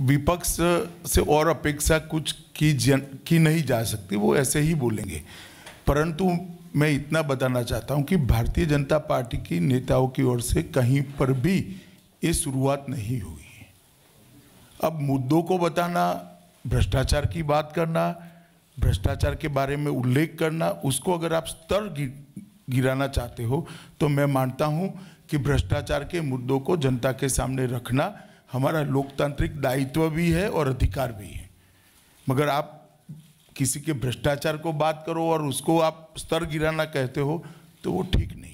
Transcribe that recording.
विपक्ष से और अपेक्षा कुछ की जन की नहीं जा सकती वो ऐसे ही बोलेंगे परंतु मैं इतना बताना चाहता हूं कि भारतीय जनता पार्टी की नेताओं की ओर से कहीं पर भी ये शुरुआत नहीं हुई है अब मुद्दों को बताना भ्रष्टाचार की बात करना भ्रष्टाचार के बारे में उल्लेख करना उसको अगर आप स्तर गिराना चाहते हो तो मैं मानता हूँ कि भ्रष्टाचार के मुद्दों को जनता के सामने रखना हमारा लोकतांत्रिक दायित्व भी है और अधिकार भी है मगर आप किसी के भ्रष्टाचार को बात करो और उसको आप स्तर गिराना कहते हो तो वो ठीक नहीं